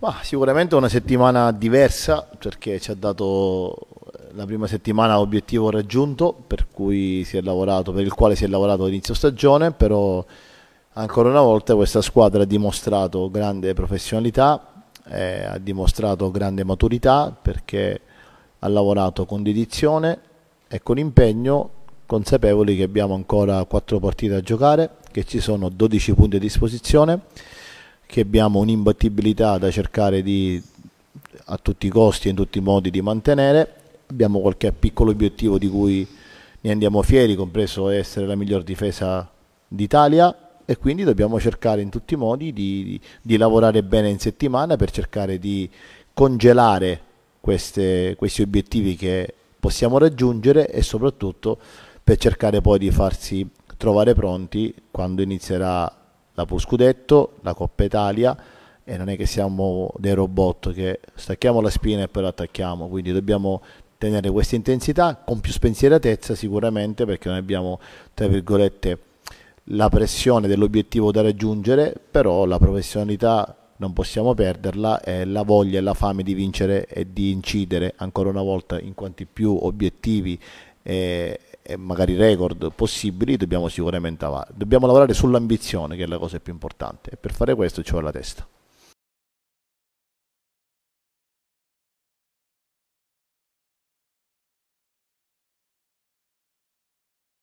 Ma sicuramente una settimana diversa perché ci ha dato eh, la prima settimana obiettivo raggiunto per, lavorato, per il quale si è lavorato all'inizio stagione, però ancora una volta questa squadra ha dimostrato grande professionalità, eh, ha dimostrato grande maturità perché ha lavorato con dedizione e con impegno, consapevoli che abbiamo ancora 4 partite da giocare, che ci sono 12 punti a disposizione che abbiamo un'imbattibilità da cercare di a tutti i costi e in tutti i modi di mantenere, abbiamo qualche piccolo obiettivo di cui ne andiamo fieri, compreso essere la miglior difesa d'Italia e quindi dobbiamo cercare in tutti i modi di, di, di lavorare bene in settimana per cercare di congelare queste, questi obiettivi che possiamo raggiungere e soprattutto per cercare poi di farsi trovare pronti quando inizierà la Pol Scudetto, la Coppa Italia e non è che siamo dei robot che stacchiamo la spina e poi la attacchiamo, quindi dobbiamo tenere questa intensità con più spensieratezza sicuramente perché noi abbiamo, tra virgolette, la pressione dell'obiettivo da raggiungere, però la professionalità non possiamo perderla e la voglia e la fame di vincere e di incidere ancora una volta in quanti più obiettivi e, magari record possibili, dobbiamo sicuramente avanti. Dobbiamo lavorare sull'ambizione, che è la cosa più importante, e per fare questo ci vuole la testa.